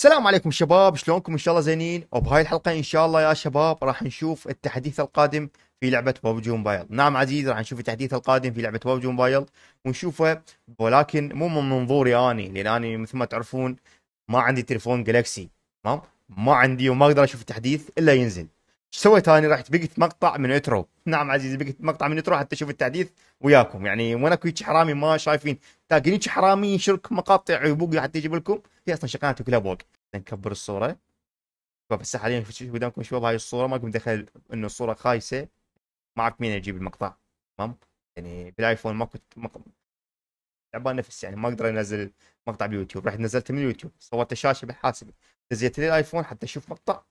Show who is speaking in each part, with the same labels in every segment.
Speaker 1: السلام عليكم شباب شلونكم ان شاء الله زينين وبهاي الحلقه ان شاء الله يا شباب راح نشوف التحديث القادم في لعبه ببجي موبايل نعم عزيز راح نشوف التحديث القادم في لعبه ببجي موبايل ونشوفه ولكن مو من منظوري اني لان اني مثل ما تعرفون ما عندي تليفون جالكسي تمام ما عندي وما اقدر اشوف التحديث الا ينزل ايش سويت اني رحت بقيت مقطع من اترو نعم عزيزي بقيت مقطع من تروح حتى تشوف التحديث وياكم يعني وانا هيك حرامي ما شايفين تلاقين حرامي يشرك مقاطع ويبوق حتى يجيب لكم هي اصلا شغلات كلها بوق نكبر الصوره شباب بس حاليا قدامكم شباب هاي الصوره ما قمت دخل انه الصوره خايسه ما اعرف مين يجيب المقطع تمام يعني بالايفون ما كنت تعبان نفس يعني ما اقدر انزل مقطع باليوتيوب رحت نزلته من اليوتيوب صورت الشاشه بالحاسب نزلت لي الايفون حتى اشوف مقطع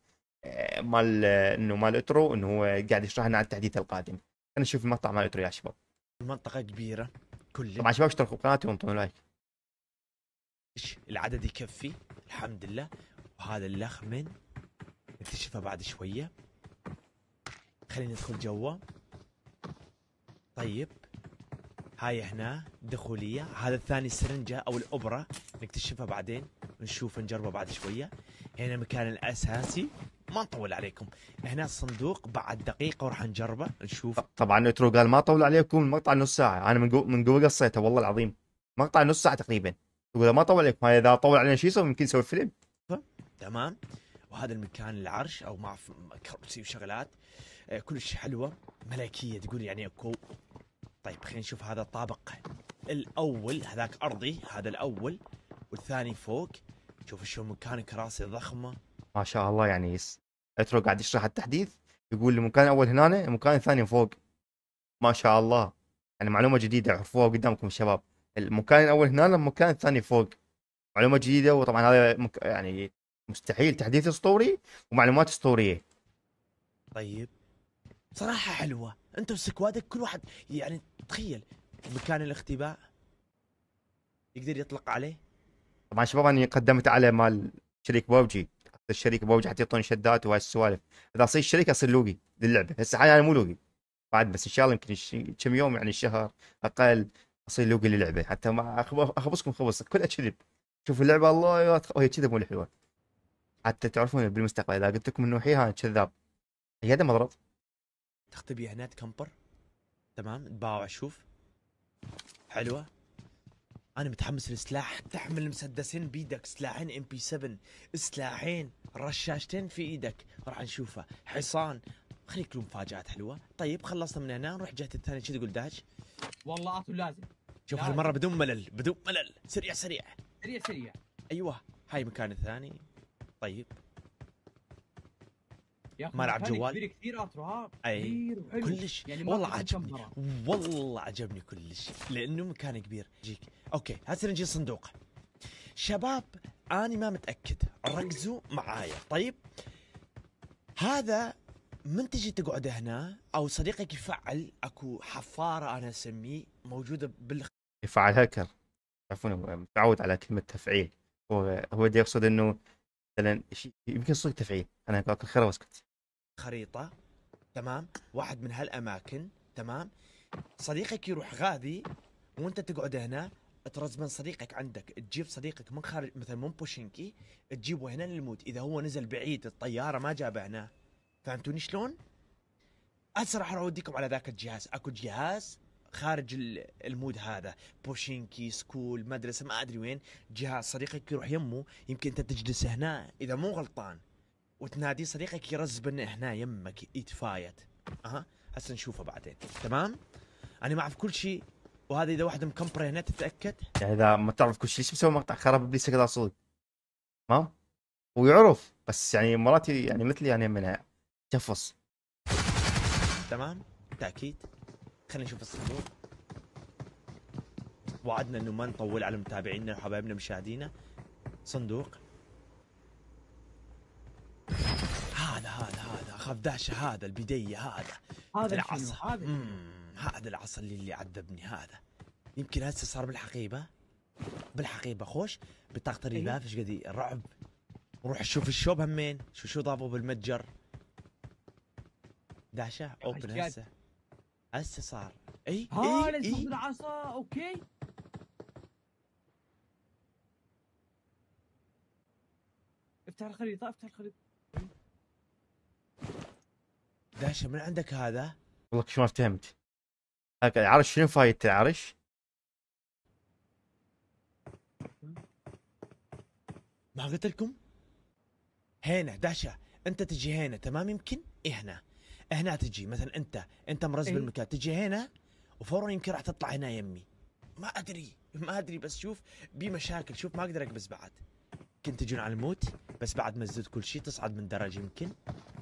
Speaker 1: آه، مال انه مال اترو انه هو قاعد يشرح لنا عن التحديث القادم خلينا نشوف المقطع مال اترو يا شباب
Speaker 2: المنطقة كبيرة كلها طبعا شباب
Speaker 1: اشتركوا بقناتي وانطونا لايك
Speaker 2: العدد يكفي الحمد لله وهذا اللخ من نكتشفه بعد شوية خلينا ندخل جوا طيب هاي هنا دخولية هذا الثاني السرنجة أو الأبرة نكتشفها بعدين نشوف نجربه بعد شوية هنا مكان الأساسي ما نطول عليكم هنا الصندوق بعد دقيقه وراح نجربه نشوف
Speaker 1: طبعا نترو قال ما طول عليكم المقطع نص ساعه انا من قوه من قصيته والله العظيم مقطع نص ساعه تقريبا يقول ما طول عليكم اذا طول علينا شيء يصير يمكن نسوي فيلم
Speaker 2: تمام وهذا المكان العرش او ما اعرف كرسي وشغلات آه، كلش حلوه ملكيه تقول يعني اكو طيب خلينا نشوف هذا الطابق الاول هذاك ارضي هذا الاول والثاني فوق شوف شو مكان كراسي ضخمه
Speaker 1: ما شاء الله يعني يس... اترو قاعد يشرح التحديث يقول المكان الاول هنا المكان الثاني فوق ما شاء الله يعني معلومه جديده عرفوها قدامكم الشباب المكان الاول هنا المكان الثاني فوق معلومه جديده وطبعا هذا مك... يعني مستحيل تحديث اسطوري ومعلومات اسطوريه طيب
Speaker 2: صراحه حلوه انت وسكوادك كل واحد يعني تخيل مكان الاختباء يقدر يطلق عليه
Speaker 1: طبعا شباب انا قدمت على مال شريك بوبجي الشركه حتى يعطوني شدات وهاي السوالف اذا اصير الشركه اصير لوقي للعبه هسه حاليا انا مو لوقي بعد بس ان شاء الله يمكن كم يوم يعني شهر اقل اصير لوقي للعبه حتى ما اخبصكم خبص كلها كذب شوف اللعبه الله وهي كذب مو حلوه حتى تعرفون بالمستقبل اذا قلت لكم انه انا كذاب هي هذا مضرب
Speaker 2: تختبي هنا كمبر تمام تباوع شوف حلوه انا متحمس للسلاح تحمل مسدسين بيدك سلاحين ام بي 7 سلاحين رشاشتين في ايدك راح نشوفه حصان خليك له مفاجات حلوه طيب خلصنا من هنا نروح جهه الثانيه شو تقول داش والله اتو لازم شوف هالمره بدون ملل بدون ملل سريع سريع سريع سريع ايوه هاي مكان الثاني طيب ملعب جوال آه، كبير كثير اترهاب اي كلش يعني والله عجبني والله عجبني كلش لانه مكان كبير جيك اوكي هسه نجي صندوق شباب انا ما متاكد ركزوا معايا طيب هذا من تجي تقعد هنا او صديقك يفعل اكو حفاره انا اسميه موجوده بال
Speaker 1: يفعل هاكر عفوا متعود على كلمه تفعيل هو هو يقصد انه مثلا يمكن صدق تفعيل انا اكل خير واسكت
Speaker 2: خريطه تمام واحد من هالاماكن تمام صديقك يروح غادي وانت تقعد هنا ترز من صديقك عندك تجيب صديقك من خارج مثلا من بوشينكي تجيبه هنا للموت اذا هو نزل بعيد الطياره ما جابه هنا فهمتوني شلون؟ اسرع راح اوديكم على ذاك الجهاز اكو جهاز خارج المود هذا بوشينكي سكول مدرسه ما ادري وين جهاز صديقك يروح يمه يمكن انت تجلس هنا اذا مو غلطان وتنادي صديقك يرزبن هنا يمك يتفايت اها هسا نشوفه بعدين تمام انا ما اعرف كل شيء وهذا اذا واحد مكمبره
Speaker 1: هنا تتاكد يعني اذا ما تعرف كل شيء ليش مسوي مقطع خراب ابليس كذا صدق تمام ويعرف بس يعني مرات يعني مثلي يعني منها تفص
Speaker 2: تمام تاكيد خلينا نشوف الصندوق وعدنا انه ما نطول على متابعينا وحبايبنا مشاهدينا صندوق اخذ ذا شهاده البديه هذا هذا العصا هذا هذا العصا اللي, اللي عذبني هذا يمكن هسه صار بالحقيبه بالحقيبه خوش بطاقه إيه. الرباف ايش قد الرعب إيه؟ روح شوف الشوب همين شو شو ضابوا بالمتجر داشة اوبن هسه هسه صار اي اي اي العصا اوكي افتح الخريطه افتح الخريطه هشام من عندك هذا؟
Speaker 1: والله شو ما فهمت العرش شنو فايدته العرش؟
Speaker 2: ما قلت لكم؟ هنا داشا انت تجي هنا تمام يمكن؟ إيه هنا إيه، هنا تجي مثلا انت انت مرز إيه؟ بالمكان تجي هنا وفورا يمكن راح تطلع هنا يمي ما ادري ما ادري بس شوف بي مشاكل شوف ما اقدر اقبس بعد كنت تجون على الموت بس بعد ما زدت كل شيء تصعد من درجه يمكن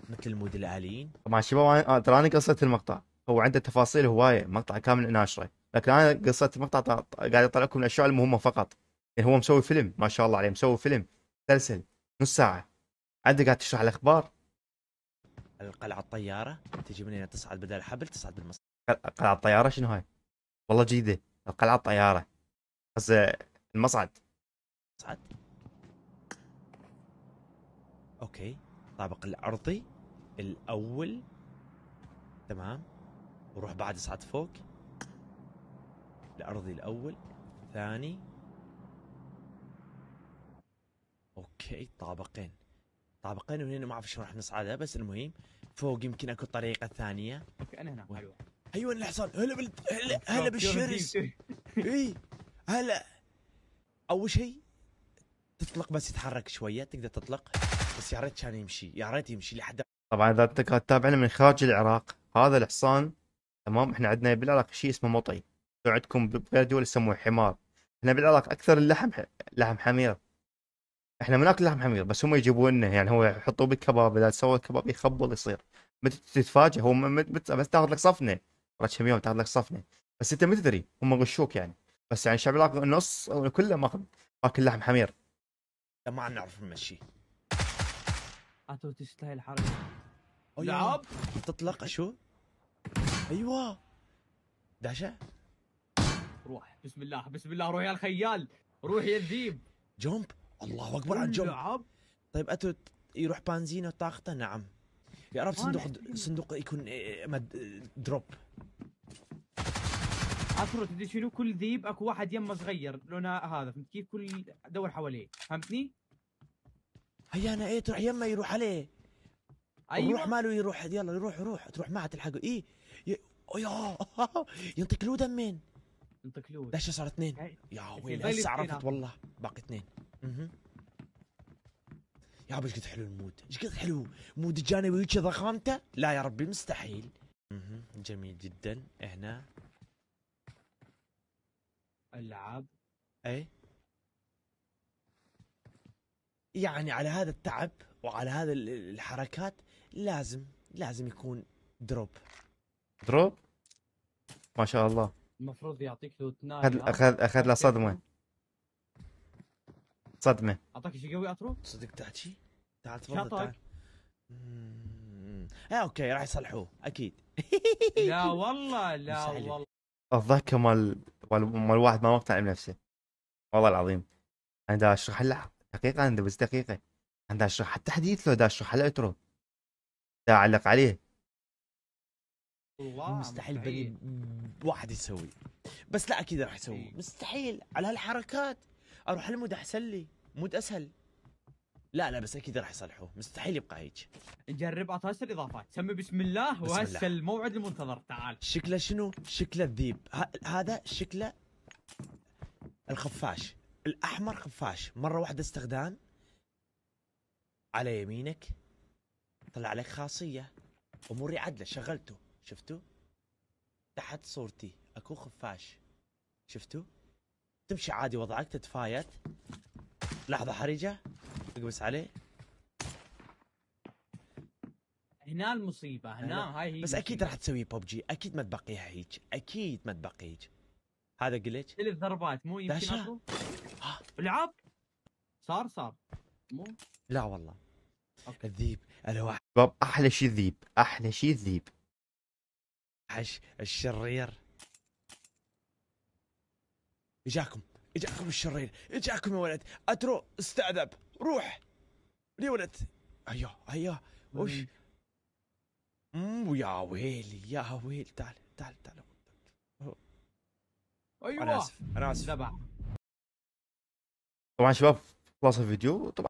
Speaker 2: مثل المود العاليين
Speaker 1: طبعا شباب آه، تراني قصيت المقطع هو عنده تفاصيل هوايه مقطع كامل ناشره لكن انا قصيت المقطع قاعد اطلع لكم الاشياء المهمه فقط يعني هو مسوي فيلم ما شاء الله عليه مسوي فيلم مسلسل نص ساعه عنده قاعد تشرح الاخبار
Speaker 2: القلعه الطياره تجي من هنا تصعد بدل الحبل تصعد بالمصعد
Speaker 1: قلعه الطياره شنو هاي؟ والله جديده القلعه الطياره بس آه، المصعد مصعد اوكي الطابق الارضي الاول
Speaker 2: تمام وروح بعد اصعد فوق الارضي الاول ثاني اوكي طابقين طابقين وهنا ما اعرف شلون راح نصعدها بس المهم فوق يمكن اكو طريقه ثانيه اوكي انا هنا و... حلوه ايوه الحصان هلا بال... هلا هلا بالشرس اي هلا اول شيء تطلق بس يتحرك شويه تقدر تطلق بس يا ريت كان يمشي يا ريت يمشي لحد
Speaker 1: طبعا اذا انت قاعد تتابعنا من خارج العراق هذا الحصان تمام احنا عندنا بالعراق شيء اسمه مطي عندكم بغير دول يسموه حمار احنا بالعراق اكثر اللحم ح... لحم حمير احنا ما ناكل لحم حمير بس هم يجيبوا لنا يعني هو يحطوه بالكباب اذا سوى الكباب يخبل يصير مت تتفاجئ هو مت... مت... بس تاخذ لك صفنه بعد كم يوم تاخذ لك صفنه بس انت ما تدري هم غشوك يعني بس يعني الشعب العراقي النص كله ماخذ ماكل لحم حمير
Speaker 2: ما نعرف نمشي انتم تستاهل حركه لعب نعم. تطلق شو؟ ايوه دهشة روح بسم الله بسم الله روح يا الخيال روح يا الذيب جمب الله اكبر على جمب لعب نعم. طيب اتو يروح بنزينه طاقته نعم يا رب صندوق صندوق يكون آه، دروب اثر تدري شنو كل ذيب اكو واحد يمه صغير لونه هذا فهمت كيف كل دور حواليه فهمتني؟ هيا انا ايه تروح يمه يروح عليه ايوه يروح ماله يروح يلا يروح يروح تروح معه تلحقه ايه يا ينطق له دمين ينطق له دشه صار اثنين يا ويلي هسه عرفت والله باقي اثنين اها يا ايش قد حلو المود ايش قد حلو مود الجانب هيك ضخامته لا يا ربي مستحيل اها جميل جدا هنا العب اي يعني على هذا التعب وعلى هذا الحركات لازم لازم يكون دروب
Speaker 1: دروب ما شاء الله
Speaker 2: المفروض يعطيك له اخذ اخذ
Speaker 1: اخذ له صدمه صدمه
Speaker 2: اعطاك شيء قوي اترو صدق تحكي تعال تفضل تعال آه اوكي راح يصلحوه اكيد لا والله لا والله
Speaker 1: الضحكه مال مال واحد ما مقتنع بنفسه والله العظيم انا دا اشرح حقيقه انا بس دقيقه انا دا اشرح التحديث لو دا اشرح له اترو تعلق عليه
Speaker 2: مستحيل بني واحد يسوي بس لا اكيد راح يسوي إيه. مستحيل على هالحركات اروح المود احسن لي مود اسهل لا لا بس اكيد راح يصلحوه مستحيل يبقى هيك جرب اطاش الاضافات سمي بسم الله وهسه الموعد المنتظر تعال شكله شنو شكله الذيب هذا شكله الخفاش الاحمر خفاش مره واحده استخدام على يمينك طلع لك خاصية أموري عدلة شغلته شفتوا تحت صورتي أكو خفاش شفتوا تمشي عادي وضعك تتفايت لحظة حرجة اقبس عليه هنا المصيبة هنا هاي هي بس اكيد راح تسوي بوب جي اكيد ما تبقيها هيك اكيد ما هيك هذا قلت ثلاث ضربات مو يمكن اطلب آه. العب صار صار مو لا والله الذيب اللي
Speaker 1: باب احلى شيء الذيب احلى شيء الذيب
Speaker 2: حش الشرير اجاكم اجاكم الشرير اجاكم يا ولد اترو استعذب روح يا ولد ايوه ايوه وش ام يا ويلي يا ويل تعال تعال تعال ايوه انا اسف انا اسف
Speaker 1: طبعا شباب خلاص الفيديو طبعا